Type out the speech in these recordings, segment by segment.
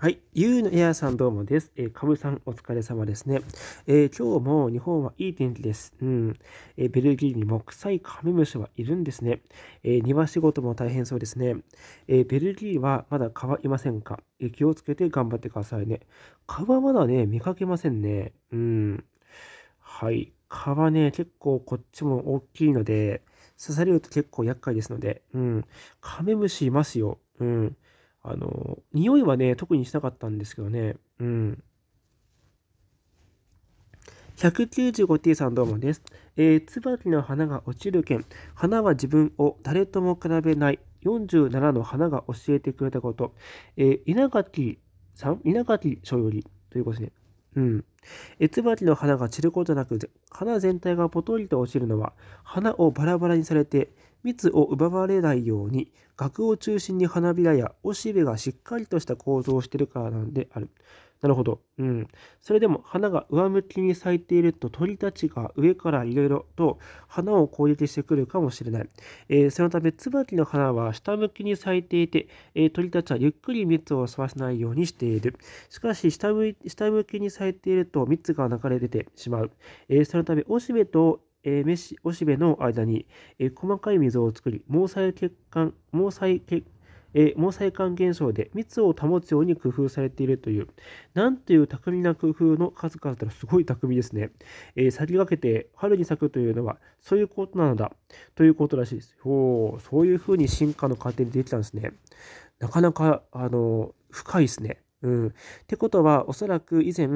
はい。ゆうのエアさんどうもです。えー、株さんお疲れ様ですね。えー、今日も日本はいい天気です。うん。えー、ベルギーにも臭いカメムシはいるんですね。え庭仕事も大変そうですね。えベルギーはまだ蚊はいませんか、え気をつけて頑張ってくださいね。蚊はまだね、見かけませんね。うん。はい。蚊はね、結構こっちも大きいので、刺されると結構厄介ですので、うん。カメムシいますよ。うん。あの、匂いはね、特にしなかったんですけどね、うん。195t さんどうもです。えー、椿の花が落ちる件。花は自分を誰とも比べない。47の花が教えてくれたこと。えー、稲垣さん稲垣翔より。ということですね。うん。椿の花が散ることなく、花全体がポトリと落ちるのは、花をバラバラにされて、蜜を奪われないように額を中心に花びらやおしべがしっかりとした構造をしているからなんである。なるほど。うん。それでも花が上向きに咲いていると鳥たちが上からいろいろと花を攻撃してくるかもしれない。えー、そのため、椿の花は下向きに咲いていて、えー、鳥たちはゆっくり蜜を吸わせないようにしている。しかし下向、下向きに咲いていると蜜が流れ出てしまう。えー、そのため、おしべとえー、メシおしべの間に、えー、細かい溝を作り毛細血管毛細血え毛細管現象で密を保つように工夫されているという、なんという巧みな工夫の数々たらすごい巧みですね。えー、先駆けて春に咲くというのはそういうことなのだということらしいです。おそういうふうに進化の過程でできたんですね。なかなか、あのー、深いですね。うん、ってことは、おそらく以前、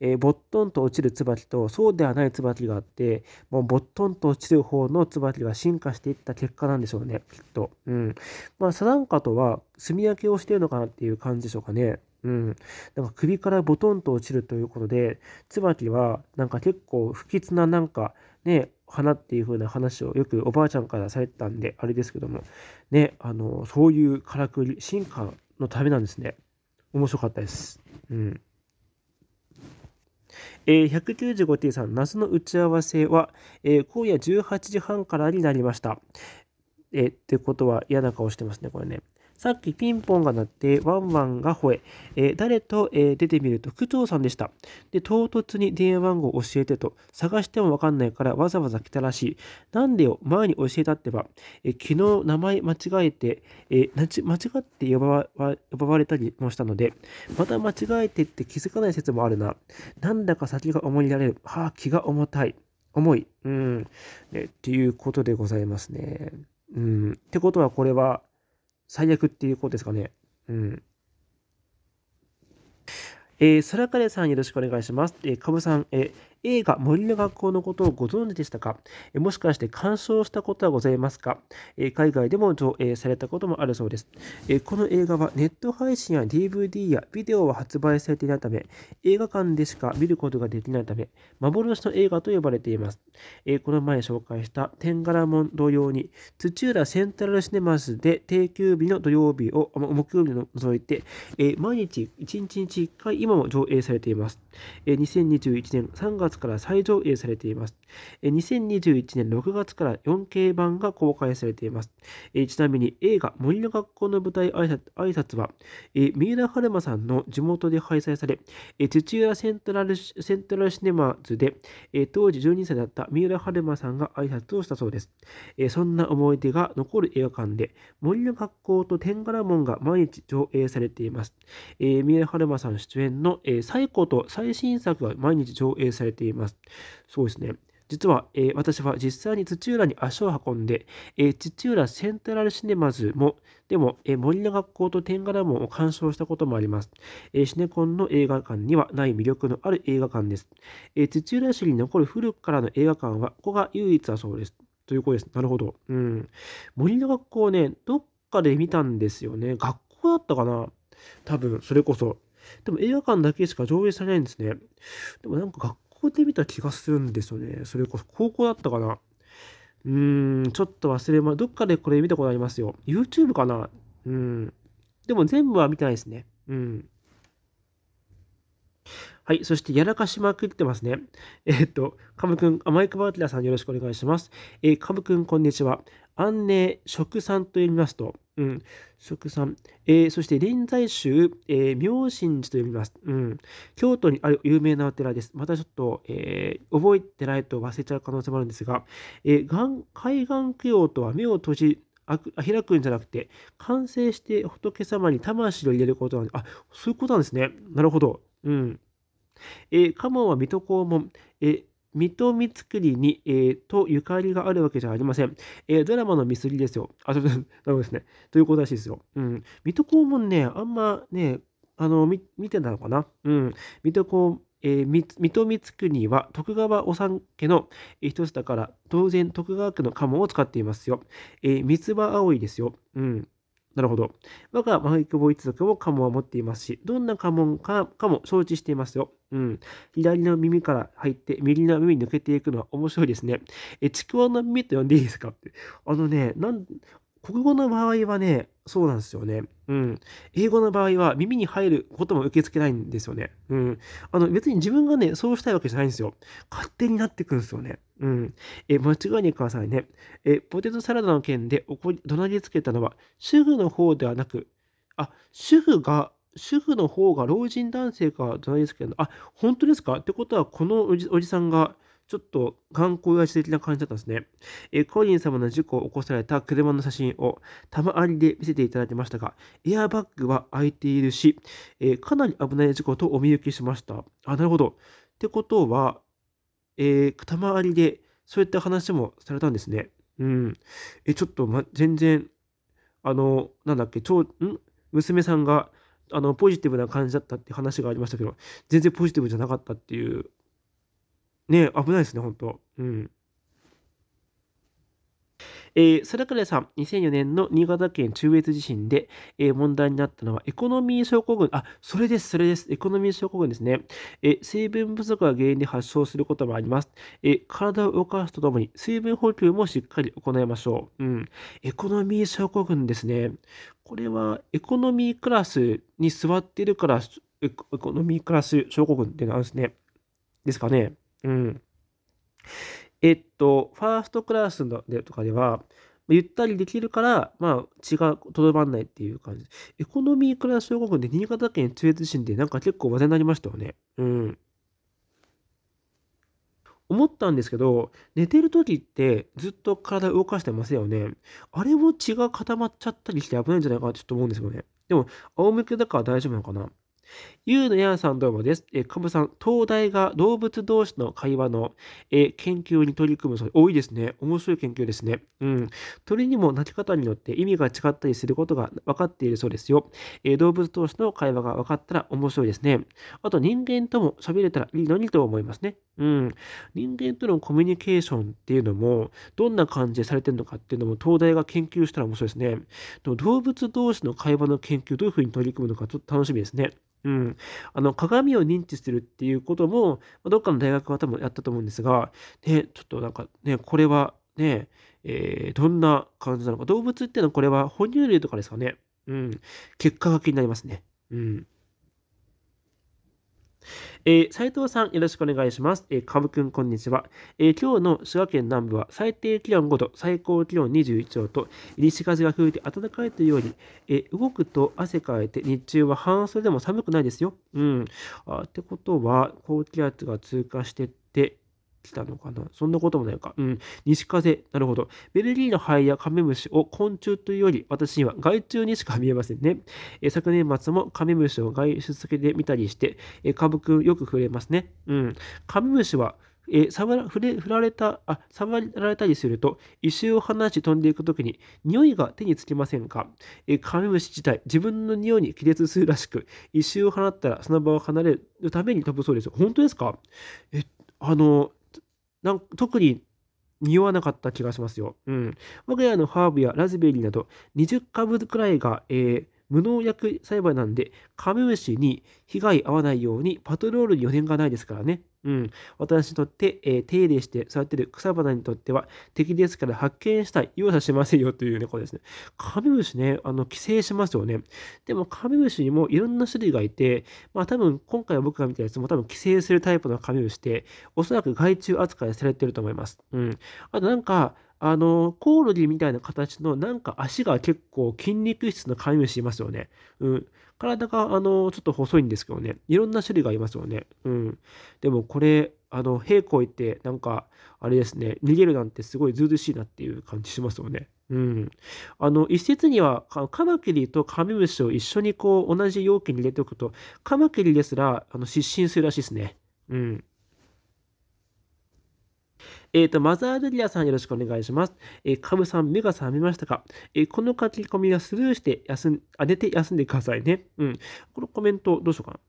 えー、ぼっとんと落ちる椿と、そうではない椿があって、もうぼっとんと落ちる方の椿が進化していった結果なんでしょうね、きっと。うん。まあ、サダンカとは、炭焼きをしてるのかなっていう感じでしょうかね。うん。なんか首からボトンと落ちるということで、椿は、なんか結構不吉な、なんか、ね、花っていう風な話をよくおばあちゃんからされてたんで、あれですけども、ね、あの、そういうからくり、進化のためなんですね。面白かったです。うん。えー、195T さん、夏の打ち合わせは、えー、今夜18時半からになりました。えー、ってことは嫌な顔してますね、これね。さっきピンポンが鳴って、ワンワンが吠え、えー、誰と、えー、出てみると、区長さんでした。で、唐突に電話番号教えてと、探してもわかんないからわざわざ来たらしい。なんでよ、前に教えたってば、えー、昨日名前間違えて、え間違って呼ば呼ばれたりもしたので、また間違えてって気づかない説もあるな。なんだか先が思いられる。はあ、気が重たい。重い。うん。ね、っていうことでございますね。うん。ってことは、これは、最悪っていうことですかね。うん。えー、空かれさんよろしくお願いします。えー、かぶさん、えー、映画森の学校のことをご存知でしたかもしかして鑑賞したことはございますか海外でも上映されたこともあるそうです。この映画はネット配信や DVD やビデオは発売されていないため、映画館でしか見ることができないため、幻の映画と呼ばれています。この前紹介した天柄門同様に、土浦セントラルシネマスで定休日の土曜日を、木曜日を除いて、毎日1日1回今も上映されています。2021年3月から再上映されています。2021年6月から 4K 版が公開されています。ちなみに映画森の学校の舞台挨拶は、三浦春馬さんの地元で開催され、土浦セントラルセントラルシネマーズで当時12歳だった三浦春馬さんが挨拶をしたそうです。そんな思い出が残る映画館で、森の学校と天柄門が毎日上映されています。三浦春馬さん主演の最古と最新作が毎日上映されています。ています。そうですね。実は、えー、私は実際に土浦に足を運んで、えー、土浦セントラルシネマズも、でも、えー、森の学校と天柄門を鑑賞したこともあります、えシネコンの映画館にはない魅力のある映画館です。え土浦市に残る古くからの映画館は、ここが唯一だそうです。ということです。なるほど。うん。森の学校ね、どっかで見たんですよね。学校だったかな多分、それこそ。でも映画館だけしか上映されないんですね。でもなんか学校で見た気がするんですよね。それこそ高校だったかな。うーん、ちょっと忘れま、どっかでこれ見たことありますよ。YouTube かなうん。でも全部は見てないですね。うん。はい。そして、やらかしまくってますね。えっと、カムくん、甘いバばティラさんよろしくお願いします。えー、カムくん、こんにちは。安寧、食産と読みますと、うん、食産。えー、そして、臨済宗、えー、明神寺と読みます。うん。京都にある有名なお寺です。またちょっと、えー、覚えてないと忘れちゃう可能性もあるんですが、えー、海岸供養とは目を閉じ、開くんじゃなくて、完成して仏様に魂を入れることなんで、あ、そういうことなんですね。なるほど。うん。えー、カモは水戸黄門、えー、水戸光圀に、えー、とゆかりがあるわけじゃありません。えー、ドラマのミスリですよ。あ、そうですね。ということらしいですよ。うん。水戸黄門ね、あんまね、あの、見てたのかな。うん。水戸黄えー、水戸光圀は徳川お三家の一つだから当然徳川家の家紋を使っていますよ。えー、三つ葉葵ですよ。うん。なるほど。我がマイクボ一族も家紋は持っていますし、どんな家紋かかも承知していますよ。うん。左の耳から入って、右の耳に抜けていくのは面白いですね。え、ちくわの耳と呼んでいいですかって。あのね、なん、国語の場合はね、そうなんですよね。うん。英語の場合は耳に入ることも受け付けないんですよね。うん。あの、別に自分がね、そうしたいわけじゃないんですよ。勝手になってくんですよね。うん。え、間違いにくださいね。え、ポテトサラダの件で怒り、怒鳴りつけたのは、主婦の方ではなく、あ、主婦が、主婦の方が老人男性か怒鳴りつけたの。あ、本当ですかってことは、このおじさんが、ちょっと観光や地的な感じだったんですね。えコリン様の事故を起こされた車の写真を玉ありで見せていただきましたが、エアバッグは開いているし、えー、かなり危ない事故とお見受けしました。あ、なるほど。ってことは、えー、玉ありでそういった話もされたんですね。うん。え、ちょっと、ま、全然、あの、なんだっけ、ちょん娘さんが、あの、ポジティブな感じだったって話がありましたけど、全然ポジティブじゃなかったっていうね危ないですね、本当うん。えー、それからさん、2004年の新潟県中越地震で、えー、問題になったのはエコノミー症候群、あ、それです、それです、エコノミー症候群ですね。えー、水分不足が原因で発症することもあります。え体を動かすとともに、水分補給もしっかり行いましょう。うん、エコノミー症候群ですね。これはエコノミークラスに座っているから、エコノミークラス症候群っていうのがあるんですね。ですかね。うん。えっと、ファーストクラスのでとかでは、ゆったりできるから、まあ、血がとどまんないっていう感じ。エコノミークラス小学校で新潟県中越市でなんか結構話題になりましたよね。うん。思ったんですけど、寝てる時ってずっと体動かしてますよね。あれも血が固まっちゃったりして危ないんじゃないかなってちょっと思うんですよね。でも、仰向けだから大丈夫なのかなゆうのやんさんどうもです。えー、かぶさん、東大が動物同士の会話の、えー、研究に取り組むそう多いですね。面白い研究ですね。うん。鳥にも鳴き方によって意味が違ったりすることが分かっているそうですよ。えー、動物同士の会話が分かったら面白いですね。あと、人間とも喋れたらいいのにと思いますね。うん。人間とのコミュニケーションっていうのも、どんな感じでされてるのかっていうのも、東大が研究したら面白いですね。動物同士の会話の研究、どういうふうに取り組むのか、ちょっと楽しみですね。うん、あの鏡を認知するっていうことも、どっかの大学は多分やったと思うんですが、ね、ちょっとなんかね、これはね、えー、どんな感じなのか、動物っていうのはこれは哺乳類とかですかね、うん、結果が気になりますね。うんえー、斉藤さん、よろしくお願いします。えー、かぶくん、こんにちは。えー、今日の滋賀県南部は最低気温5度、最高気温21度と、西風が吹いて暖かいというように、えー、動くと汗かいて、日中は半袖でも寒くないですよ。うん。あってことは、高気圧が通過してって、来たのかなそんなこともないか。うん。西風。なるほど。ベルギーの灰やカメムシを昆虫というより、私には害虫にしか見えませんね。え昨年末もカメムシを外出先で見たりして、え株くよく触れますね。うん。カメムシはえ触ら触れ触られたあ触られたりすると一周を放ち飛んでいく時に匂いが手につきませんか、えカメムシ自体自分の匂いに亀裂するらしく一周を放ったらその場を離れるために飛ぶそうです本当ですかえあのなん特に匂わなかった気がしますよ。うん。我が家のハーブやラズベリーなど20株くらいが、えー、無農薬栽培なんで、カメムシに被害合わないようにパトロールに余念がないですからね。うん。私にとって、えー、手入れして育てる草花にとっては敵ですから発見したい、容赦しませんよという猫ですね。カメムシね、あの、寄生しますよね。でもカメムシにもいろんな種類がいて、まあ多分今回僕が見たやつも多分寄生するタイプのカメムシで、おそらく害虫扱いされてると思います。うん。あとなんか、あの、コオロギみたいな形の、なんか足が結構筋肉質の飼い主いますよね。うん。体が、あの、ちょっと細いんですけどね。いろんな種類がありますよね。うん。でもこれ、あの、平行いって、なんか、あれですね、逃げるなんてすごいずうずしいなっていう感じしますよね。うん。あの、一説には、カマキリとカメムシを一緒にこう、同じ容器に入れておくと、カマキリですら、あの、失神するらしいですね。うん。えっ、ー、と、マザールリアさんよろしくお願いします。えー、カブさん、目が覚めましたか、えー、この書き込みはスルーして休ん、あ、寝て休んでくださいね。うん。このコメント、どうしようかな。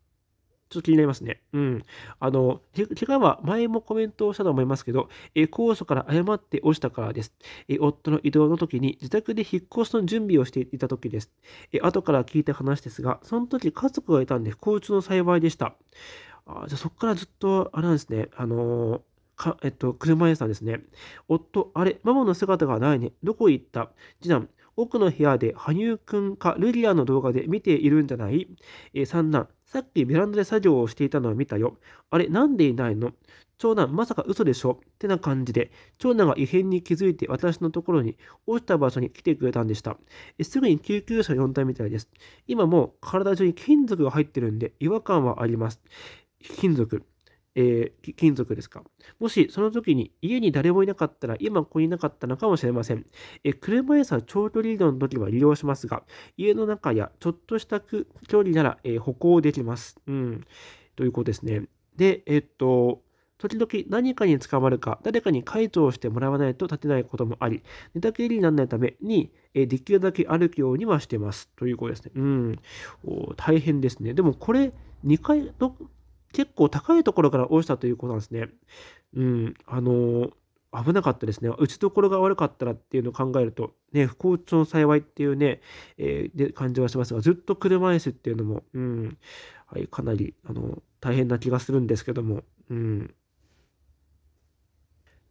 ちょっと気になりますね。うん。あの、怪我は前もコメントをしたと思いますけど、え高所から誤って落ちたからです、え夫の移動の時に自宅で引っ越しの準備をしていた時です。え後から聞いた話ですが、その時家族がいたんで不幸中の幸いでした。あじゃあそこからずっと、あれなんですね、あのか、えっと、車屋さんですね。夫、あれ、ママの姿がないね。どこ行った次男、奥の部屋で羽生くんかルリアの動画で見ているんじゃない、えー、三男、さっきベランダで作業をしていたのを見たよ。あれ、なんでいないの長男、まさか嘘でしょってな感じで、長男が異変に気づいて私のところに、落ちた場所に来てくれたんでした。えすぐに救急車を呼んだみたいです。今もう体中に金属が入ってるんで違和感はあります。金属。えー、金属ですか。もしその時に家に誰もいなかったら今ここにいなかったのかもしれません。えー、車椅子は長距離移動の時は利用しますが、家の中やちょっとした距離なら、えー、歩行できます。うん。ということですね。で、えっと、時々何かに捕まるか、誰かに解答をしてもらわないと立てないこともあり、寝たきりにならないために、えできるだけ歩くようにはしてます。ということですね。うん。大変ですね。でもこれ、2回、ど、結構高いところから落ちたということなんですね。うん、あの危なかったですね。打ちどころが悪かったらっていうのを考えると、ね、不幸中の幸いっていうね、えー、で感じはしますが、ずっと車椅子っていうのも、うん、はい、かなり、あの、大変な気がするんですけども、うん。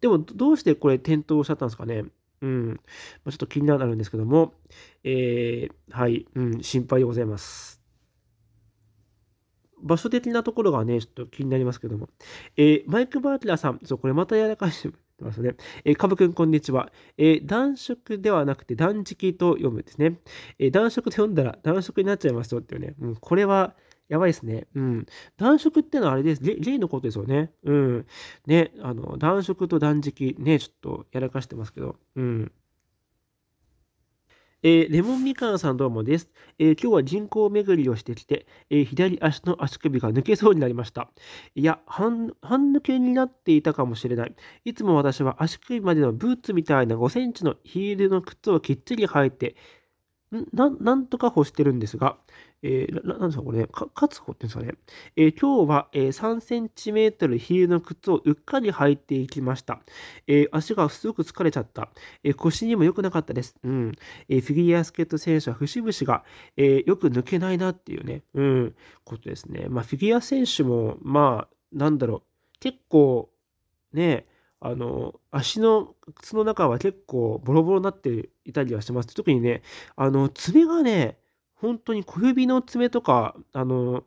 でも、どうしてこれ転倒しちゃったんですかね。うん。まちょっと気になるんですけども、えー、はい、うん、心配でございます。場所的なところがね、ちょっと気になりますけども。えー、マイク・バーィラさん、そう、これまたやらかしてますね。えー、かぶくん、こんにちは。えー、断食ではなくて断食と読むんですね。えー、断食で読んだら断食になっちゃいますよっていうね。うん、これは、やばいですね。うん。断食ってのはあれです。例のことですよね。うん。ね、あの、断食と断食、ね、ちょっとやらかしてますけど。うん。えー、レモンみかんさんどうもです。えー、今日は人工巡りをしてきて、えー、左足の足首が抜けそうになりました。いや、半、半抜けになっていたかもしれない。いつも私は足首までのブーツみたいな5センチのヒールの靴をきっちり履いて、な、なんとか干してるんですが、えー、なんですか、これ、ね、か、活歩っていうんですかね。えー、今日は、えー、3センチメートルヒールの靴をうっかり履いていきました。えー、足がすごく疲れちゃった。えー、腰にも良くなかったです。うん。えー、フィギュアスケート選手は節々が、えー、よく抜けないなっていうね、うん、ことですね。まあ、フィギュア選手も、まあ、なんだろう、結構、ね、あの、足の靴の中は結構ボロボロになっていたりはしてます。特にね、あの、爪がね、本当に小指の爪とか、あの、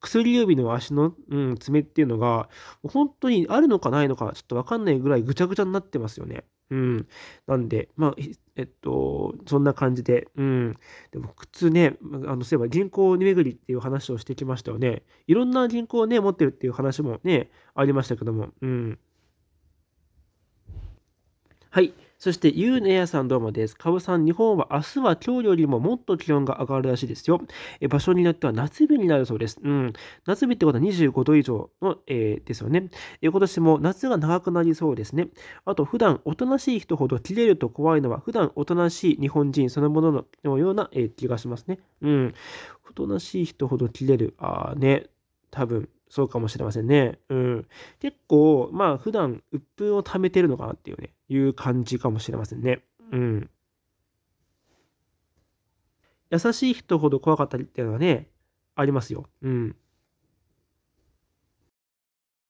薬指の足の、うん、爪っていうのが、本当にあるのかないのか、ちょっとわかんないぐらいぐちゃぐちゃになってますよね。うん。なんで、まあ、えっと、そんな感じで、うん。でも、靴ね、あの、そういえば銀行に巡りっていう話をしてきましたよね。いろんな銀行をね、持ってるっていう話もね、ありましたけども、うん。はい。そして、ゆうねやさんどうもです。かぶさん、日本は明日は今日よりももっと気温が上がるらしいですよ。え場所によっては夏日になるそうです。うん。夏日ってことは25度以上の、えー、ですよね。え今年も夏が長くなりそうですね。あと、普段おとなしい人ほど切れると怖いのは、普段おとなしい日本人そのもののような、えー、気がしますね。うん。おとなしい人ほど切れる。ああね。多分。そうかもしれませんね。うん。結構、まあ、普段、鬱憤を溜めてるのかなっていうね。いう感じかもしれませんね。うん。優しい人ほど怖かったりっていうのはね、ありますよ。うん。